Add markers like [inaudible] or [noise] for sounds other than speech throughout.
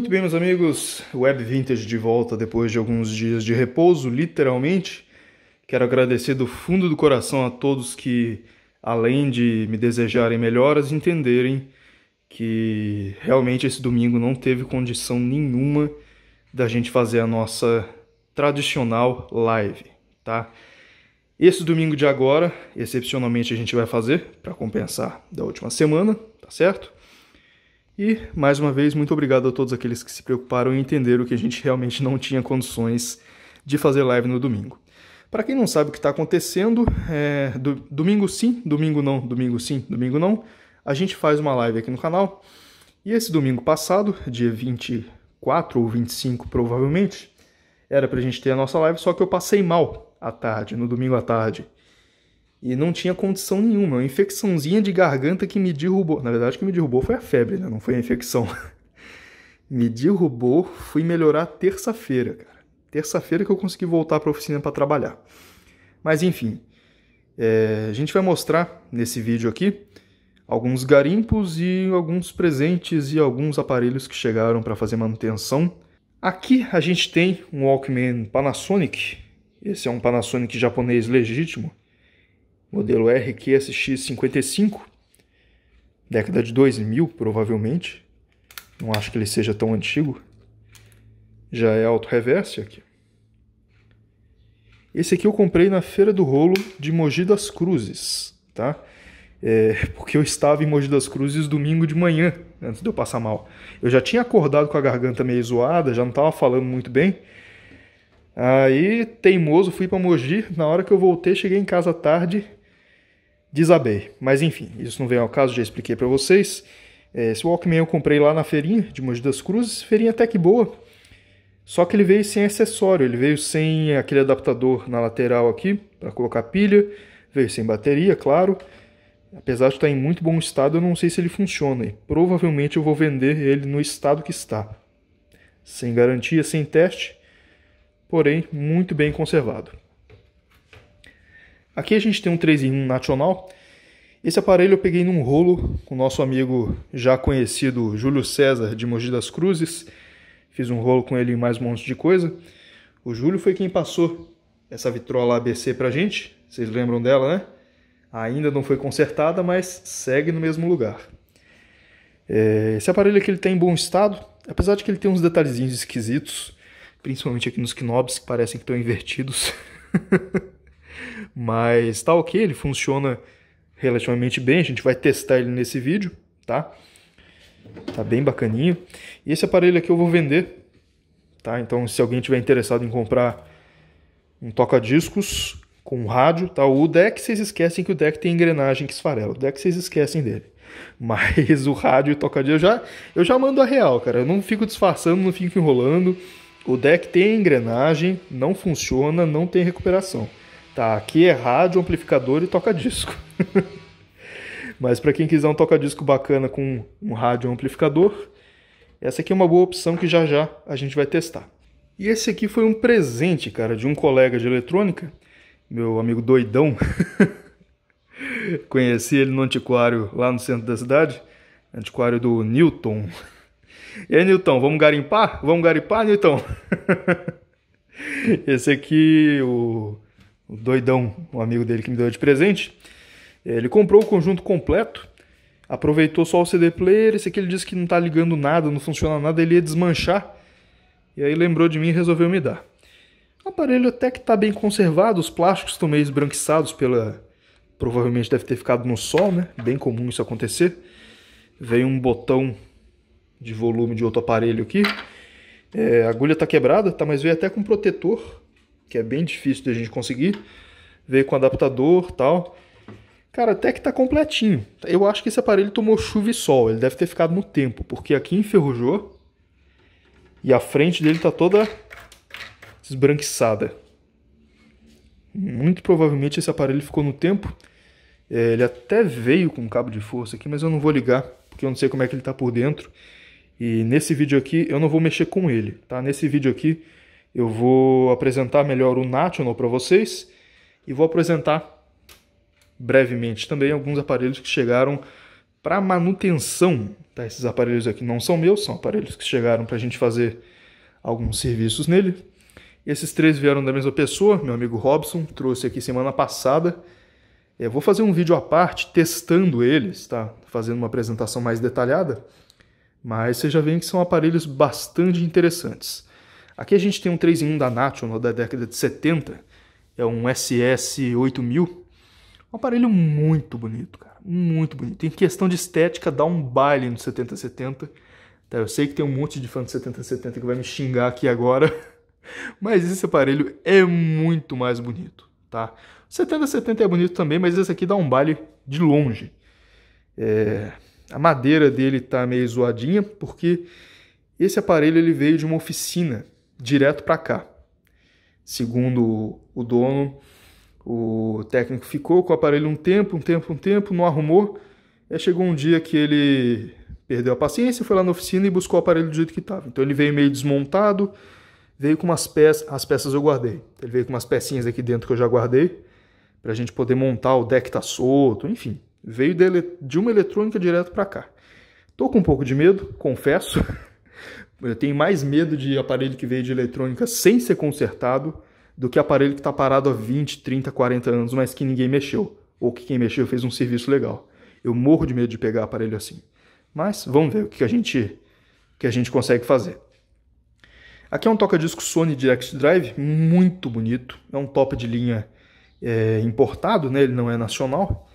Muito bem, meus amigos, Web Vintage de volta depois de alguns dias de repouso, literalmente. Quero agradecer do fundo do coração a todos que, além de me desejarem melhoras, entenderem que realmente esse domingo não teve condição nenhuma da gente fazer a nossa tradicional live, tá? Esse domingo de agora, excepcionalmente a gente vai fazer para compensar da última semana, tá certo? E, mais uma vez, muito obrigado a todos aqueles que se preocuparam em entender o que a gente realmente não tinha condições de fazer live no domingo. Para quem não sabe o que está acontecendo, é, do, domingo sim, domingo não, domingo sim, domingo não, a gente faz uma live aqui no canal. E esse domingo passado, dia 24 ou 25 provavelmente, era para a gente ter a nossa live, só que eu passei mal à tarde, no domingo à tarde. E não tinha condição nenhuma, é uma infecçãozinha de garganta que me derrubou. Na verdade, o que me derrubou foi a febre, né? não foi a infecção. [laughs] me derrubou, fui melhorar terça-feira, cara. Terça-feira que eu consegui voltar para a oficina para trabalhar. Mas enfim, é, a gente vai mostrar nesse vídeo aqui alguns garimpos e alguns presentes e alguns aparelhos que chegaram para fazer manutenção. Aqui a gente tem um Walkman Panasonic. Esse é um Panasonic japonês legítimo modelo RQSX55, década de 2000 provavelmente, não acho que ele seja tão antigo, já é auto-reverse aqui. Esse aqui eu comprei na Feira do Rolo de Mogi das Cruzes, tá? É, [laughs] porque eu estava em Mogi das Cruzes domingo de manhã, antes de eu passar mal. Eu já tinha acordado com a garganta meio zoada, já não estava falando muito bem. Aí, teimoso, fui para Mogi. Na hora que eu voltei, cheguei em casa tarde, desabei. Mas enfim, isso não vem ao caso, já expliquei para vocês. É, esse Walkman eu comprei lá na feirinha de Mogi das Cruzes, feirinha até que boa. Só que ele veio sem acessório, ele veio sem aquele adaptador na lateral aqui para colocar pilha, veio sem bateria, claro. Apesar de estar tá em muito bom estado, eu não sei se ele funciona e provavelmente eu vou vender ele no estado que está. Sem garantia, sem teste, porém muito bem conservado. Aqui a gente tem um 3 em 1 nacional. Esse aparelho eu peguei num rolo com o nosso amigo já conhecido Júlio César de Mogi das Cruzes. Fiz um rolo com ele em mais um monte de coisa. O Júlio foi quem passou essa vitrola ABC pra gente. Vocês lembram dela, né? Ainda não foi consertada, mas segue no mesmo lugar. É, esse aparelho aqui ele tem tá em bom estado, apesar de que ele tem uns detalhezinhos esquisitos, principalmente aqui nos knobs que parecem que estão invertidos. [laughs] Mas tá ok, ele funciona relativamente bem, a gente vai testar ele nesse vídeo, tá? Tá bem bacaninho. E esse aparelho aqui eu vou vender, tá? Então se alguém tiver interessado em comprar um toca-discos com rádio, tá? O deck vocês esquecem que o deck tem engrenagem que esfarela, o deck vocês esquecem dele. [laughs] Mas o rádio e o toca discos eu já, eu já mando a real, cara. Eu não fico disfarçando, não fico enrolando. O deck tem engrenagem, não funciona, não tem recuperação. Tá, aqui é rádio, amplificador e toca-disco. [laughs] Mas para quem quiser um toca-disco bacana com um rádio amplificador, essa aqui é uma boa opção que já já a gente vai testar. E esse aqui foi um presente, cara, de um colega de eletrônica, meu amigo doidão. [laughs] Conheci ele no antiquário lá no centro da cidade, antiquário do Newton. E aí, Newton, vamos garimpar? Vamos garimpar, Newton? [laughs] Esse aqui, o o doidão, um amigo dele que me deu de presente, é, ele comprou o conjunto completo, aproveitou só o CD player, esse aqui ele disse que não está ligando nada, não funciona nada, ele ia desmanchar, e aí lembrou de mim e resolveu me dar. O aparelho até que está bem conservado, os plásticos estão meio esbranquiçados pela... Provavelmente deve ter ficado no sol, né? Bem comum isso acontecer. Veio um botão de volume de outro aparelho aqui. É, a agulha está quebrada, tá? Mas veio até com protetor que é bem difícil da gente conseguir. Veio com adaptador tal. Cara, até que tá completinho. Eu acho que esse aparelho tomou chuva e sol. Ele deve ter ficado no tempo, porque aqui enferrujou. E a frente dele tá toda esbranquiçada. Muito provavelmente esse aparelho ficou no tempo. É, ele até veio com um cabo de força aqui, mas eu não vou ligar, porque eu não sei como é que ele tá por dentro. E nesse vídeo aqui eu não vou mexer com ele, tá? Nesse vídeo aqui eu vou apresentar melhor o National para vocês e vou apresentar brevemente também alguns aparelhos que chegaram para manutenção. Tá? Esses aparelhos aqui não são meus, são aparelhos que chegaram para a gente fazer alguns serviços nele. E esses três vieram da mesma pessoa, meu amigo Robson, trouxe aqui semana passada. Eu é, vou fazer um vídeo à parte testando eles, tá? fazendo uma apresentação mais detalhada, mas vocês já veem que são aparelhos bastante interessantes. Aqui a gente tem um 3 em 1 da National da década de 70, é um SS8000. Um aparelho muito bonito, cara, muito bonito. Em questão de estética, dá um baile no 7070. Tá, eu sei que tem um monte de fã do 7070 que vai me xingar aqui agora, [laughs] mas esse aparelho é muito mais bonito, tá? 7070 é bonito também, mas esse aqui dá um baile de longe. É, a madeira dele tá meio zoadinha, porque esse aparelho ele veio de uma oficina direto para cá. Segundo o dono, o técnico ficou com o aparelho um tempo, um tempo, um tempo, não arrumou. Aí chegou um dia que ele perdeu a paciência, foi lá na oficina e buscou o aparelho do jeito que estava. Então ele veio meio desmontado, veio com umas peças, as peças eu guardei. Então ele veio com umas pecinhas aqui dentro que eu já guardei, para a gente poder montar o deck tá solto, enfim. Veio de, de uma eletrônica direto para cá. Tô com um pouco de medo, confesso. [laughs] Eu tenho mais medo de aparelho que veio de eletrônica sem ser consertado do que aparelho que está parado há 20, 30, 40 anos, mas que ninguém mexeu. Ou que quem mexeu fez um serviço legal. Eu morro de medo de pegar aparelho assim. Mas vamos ver o que a gente, que a gente consegue fazer. Aqui é um toca-disco Sony Direct Drive, muito bonito. É um top de linha é, importado, né? ele não é nacional.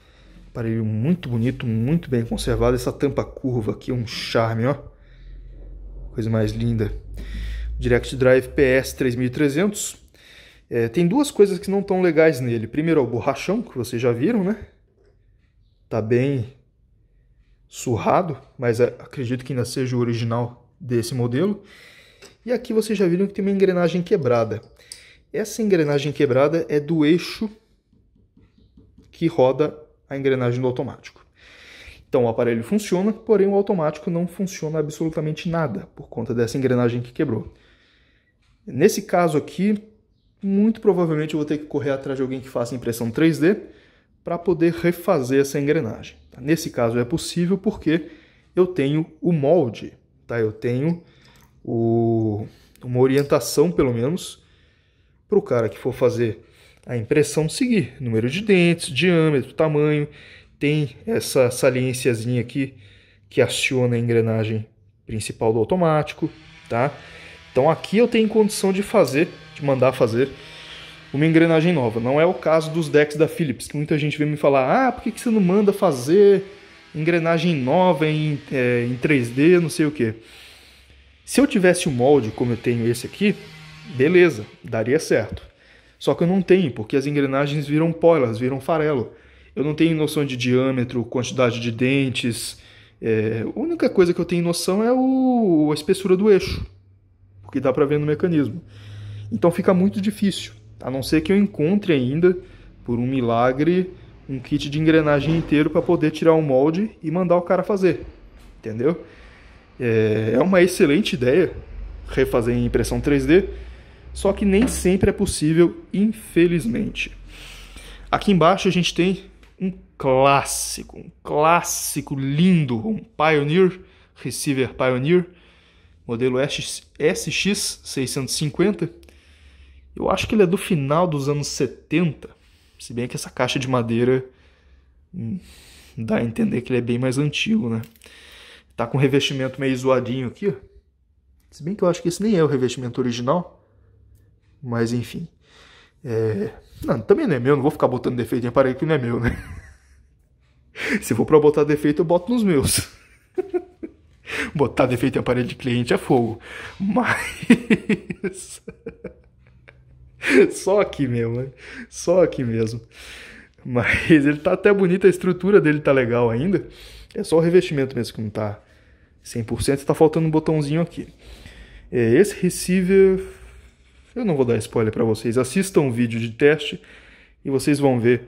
Aparelho muito bonito, muito bem conservado. Essa tampa curva aqui é um charme, ó coisa mais linda. Direct Drive PS 3300. É, tem duas coisas que não estão legais nele. Primeiro o borrachão, que vocês já viram, né? Tá bem surrado, mas acredito que ainda seja o original desse modelo. E aqui vocês já viram que tem uma engrenagem quebrada. Essa engrenagem quebrada é do eixo que roda a engrenagem do automático. Então o aparelho funciona, porém o automático não funciona absolutamente nada por conta dessa engrenagem que quebrou. Nesse caso aqui, muito provavelmente eu vou ter que correr atrás de alguém que faça impressão 3D para poder refazer essa engrenagem. Tá? Nesse caso é possível porque eu tenho o molde, tá? eu tenho o... uma orientação pelo menos para o cara que for fazer a impressão seguir número de dentes, diâmetro, tamanho tem essa saliênciazinha aqui que aciona a engrenagem principal do automático, tá? Então aqui eu tenho condição de fazer, de mandar fazer uma engrenagem nova. Não é o caso dos decks da Philips, que muita gente vem me falar, ah, por que, você não manda fazer engrenagem nova em, é, em 3D, não sei o que. Se eu tivesse o um molde como eu tenho esse aqui, beleza, daria certo. Só que eu não tenho, porque as engrenagens viram pó, elas viram farelo. Eu não tenho noção de diâmetro, quantidade de dentes. É, a única coisa que eu tenho noção é o, a espessura do eixo, porque dá para ver no mecanismo. Então fica muito difícil, a não ser que eu encontre ainda, por um milagre, um kit de engrenagem inteiro para poder tirar um molde e mandar o cara fazer, entendeu? É, é uma excelente ideia refazer em impressão 3D, só que nem sempre é possível, infelizmente. Aqui embaixo a gente tem clássico, um clássico lindo, um Pioneer, receiver Pioneer, modelo SX650. Eu acho que ele é do final dos anos 70, se bem que essa caixa de madeira hum, dá a entender que ele é bem mais antigo, né? Tá com um revestimento meio zoadinho aqui, ó. Se bem que eu acho que esse nem é o revestimento original, mas enfim. É... Não, também não é meu, não vou ficar botando defeito em aparelho que não é meu, né? [laughs] Se for para botar defeito, eu boto nos meus. [laughs] botar defeito em aparelho de cliente é fogo. Mas. [laughs] Só aqui mesmo, né? Só aqui mesmo. Mas ele tá até bonito, a estrutura dele tá legal ainda. É só o revestimento mesmo que não tá 100%, tá faltando um botãozinho aqui. É, esse receiver, eu não vou dar spoiler para vocês, assistam um vídeo de teste e vocês vão ver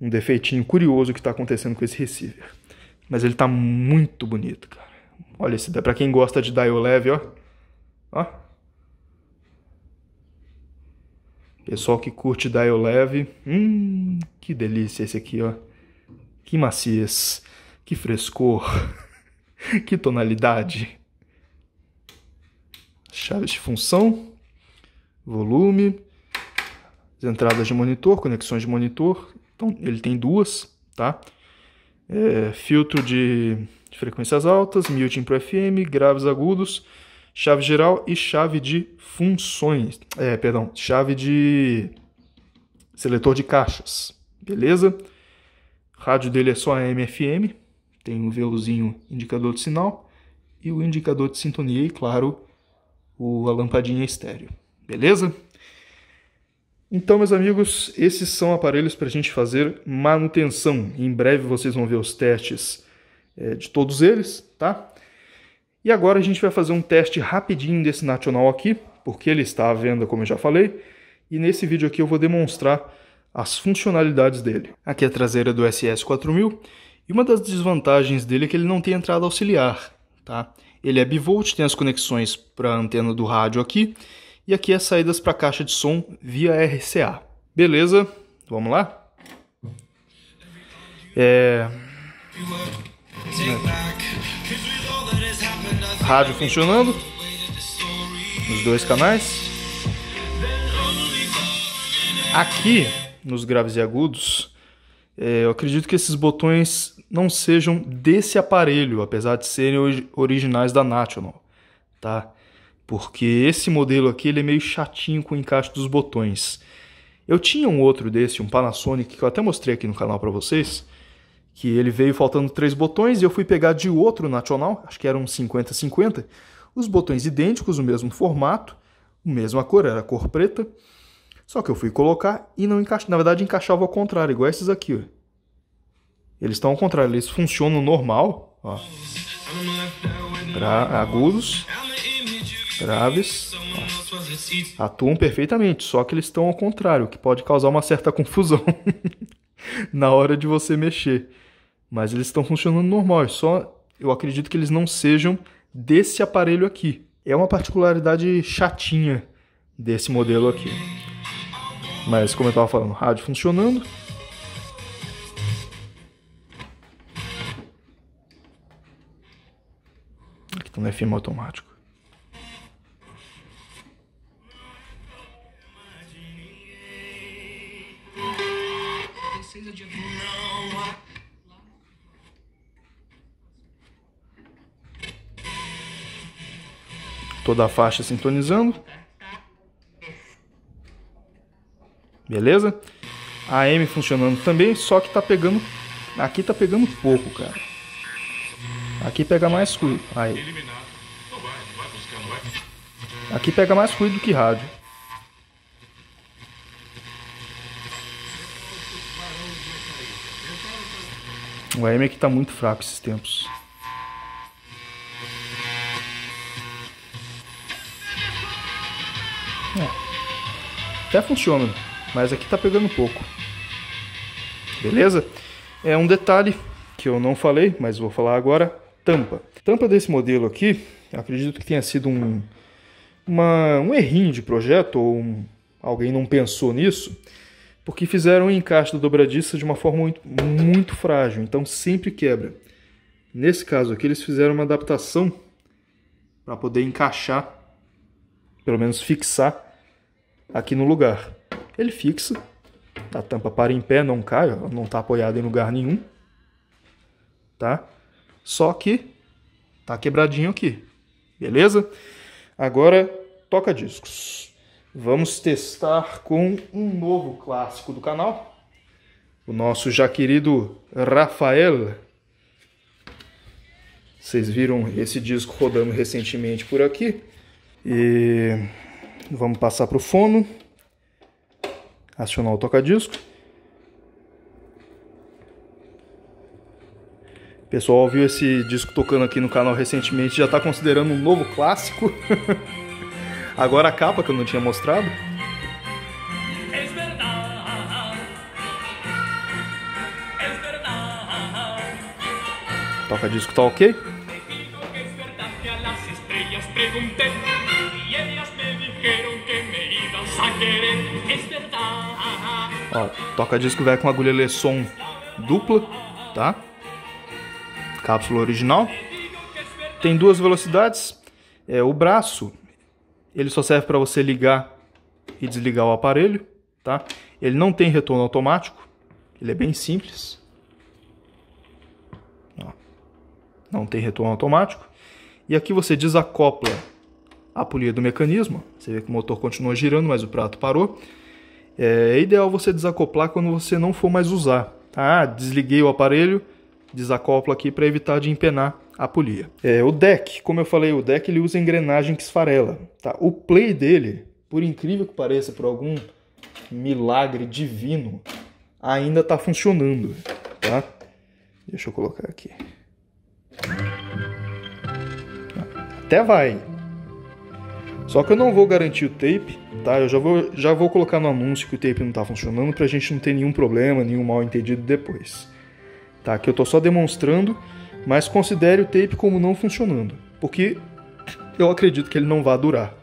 um defeitinho curioso que está acontecendo com esse receiver. Mas ele está muito bonito, cara. Olha esse, para quem gosta de dial leve, ó. Ó. Pessoal que curte dial leve, hum, que delícia esse aqui, ó. Que maciez, que frescor, [laughs] que tonalidade. Chaves de função, volume, as entradas de monitor, conexões de monitor, então ele tem duas, tá? É, filtro de frequências altas, muting para FM, graves agudos, chave geral e chave de funções. É, perdão, chave de seletor de caixas. Beleza? Rádio dele é só AM FM, tem um veluzinho indicador de sinal e o indicador de sintonia e claro, o, a lampadinha estéreo. Beleza? Então, meus amigos, esses são aparelhos para a gente fazer manutenção. Em breve vocês vão ver os testes é, de todos eles, tá? E agora a gente vai fazer um teste rapidinho desse nacional aqui, porque ele está à venda, como eu já falei. E nesse vídeo aqui eu vou demonstrar as funcionalidades dele. Aqui é a traseira do SS4000 e uma das desvantagens dele é que ele não tem entrada auxiliar, tá? Ele é bivolt, tem as conexões para a antena do rádio aqui e aqui as saídas para caixa de som via RCA. Beleza? Vamos lá? É... Né? Rádio funcionando. Nos dois canais. Aqui, nos graves e agudos, é, eu acredito que esses botões não sejam desse aparelho, apesar de serem originais da National, tá? porque esse modelo aqui ele é meio chatinho com o encaixe dos botões. Eu tinha um outro desse, um Panasonic, que eu até mostrei aqui no canal para vocês, que ele veio faltando três botões e eu fui pegar de outro nacional, acho que era um 50-50, os botões idênticos, o mesmo formato, a mesma cor, era a cor preta, só que eu fui colocar e não encaixava, na verdade encaixava ao contrário, igual esses aqui, ó. Eles estão ao contrário, eles funcionam normal, ó, para agudos, graves ó, atuam perfeitamente, só que eles estão ao contrário, o que pode causar uma certa confusão [laughs] na hora de você mexer. Mas eles estão funcionando normal, é só eu acredito que eles não sejam desse aparelho aqui. É uma particularidade chatinha desse modelo aqui. Mas como eu estava falando, rádio funcionando, Aqui no tá FM automático. de Toda a faixa sintonizando. Beleza? A M funcionando também, só que tá pegando. Aqui tá pegando pouco, cara. Aqui pega mais ruído. Aí. Aqui pega mais ruído que rádio. O AM aqui é tá muito fraco esses tempos. É. Até funciona, mas aqui tá pegando um pouco. Beleza? É um detalhe que eu não falei, mas vou falar agora. Tampa. Tampa desse modelo aqui, acredito que tenha sido um, uma, um errinho de projeto, ou um, alguém não pensou nisso porque fizeram o encaixe da dobradiça de uma forma muito, muito frágil, então sempre quebra. Nesse caso aqui, eles fizeram uma adaptação para poder encaixar, pelo menos fixar, aqui no lugar. Ele fixa, a tampa para em pé, não cai, não está apoiada em lugar nenhum, tá? Só que tá quebradinho aqui, beleza? Agora, toca discos vamos testar com um novo clássico do canal. O nosso já querido Rafael. Vocês viram esse disco rodando recentemente por aqui. E vamos passar para o fono. Acionar o toca-disco. pessoal viu esse disco tocando aqui no canal recentemente já está considerando um novo clássico. [laughs] Agora a capa que eu não tinha mostrado. Toca disco, tá ok? Ó, toca disco vai com agulha Lesson dupla, tá? Cápsula original. Tem duas velocidades. É, o braço ele só serve para você ligar e desligar o aparelho, tá? Ele não tem retorno automático, ele é bem simples. Não tem retorno automático. E aqui você desacopla a polia do mecanismo. Você vê que o motor continua girando, mas o prato parou. É, é ideal você desacoplar quando você não for mais usar. Tá? Ah, desliguei o aparelho, desacopla aqui para evitar de empenar a polia. É, o deck, como eu falei, o deck ele usa engrenagem que esfarela. Tá? O play dele, por incrível que pareça, por algum milagre divino, ainda está funcionando. Tá? Deixa eu colocar aqui. Até vai. Só que eu não vou garantir o tape, tá? Eu já vou, já vou colocar no anúncio que o tape não está funcionando para a gente não ter nenhum problema, nenhum mal entendido depois. Tá? Que eu tô só demonstrando mas considere o tape como não funcionando, porque eu acredito que ele não vai durar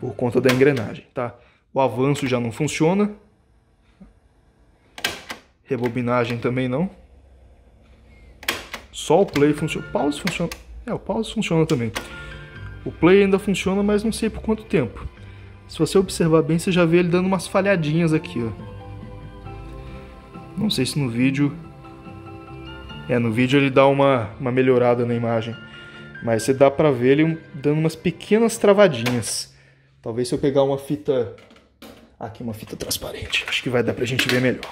por conta da engrenagem, tá? O avanço já não funciona, rebobinagem também não. Só o play funciona, pause funciona, é, o pause funciona também. O play ainda funciona, mas não sei por quanto tempo. Se você observar bem, você já vê ele dando umas falhadinhas aqui, ó. Não sei se no vídeo é, no vídeo ele dá uma, uma melhorada na imagem. Mas você dá pra ver ele dando umas pequenas travadinhas. Talvez se eu pegar uma fita... Aqui uma fita transparente. Acho que vai dar pra gente ver melhor.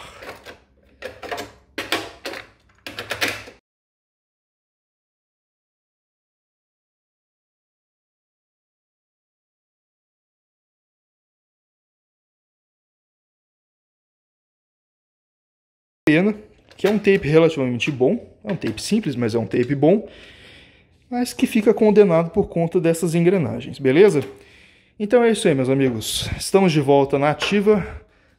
Pena que é um tape relativamente bom, é um tape simples, mas é um tape bom, mas que fica condenado por conta dessas engrenagens, beleza? Então é isso aí, meus amigos. Estamos de volta na ativa.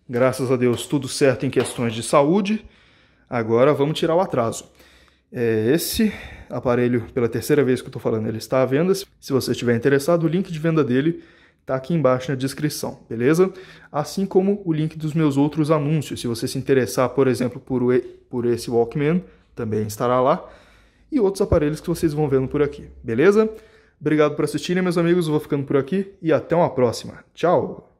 Graças a Deus, tudo certo em questões de saúde. Agora vamos tirar o atraso. É esse aparelho, pela terceira vez que eu estou falando, ele está à venda. Se você estiver interessado, o link de venda dele está aqui embaixo na descrição, beleza? Assim como o link dos meus outros anúncios. Se você se interessar, por exemplo, por por esse Walkman, também estará lá, e outros aparelhos que vocês vão vendo por aqui, beleza? Obrigado por assistirem, meus amigos, vou ficando por aqui e até uma próxima. Tchau!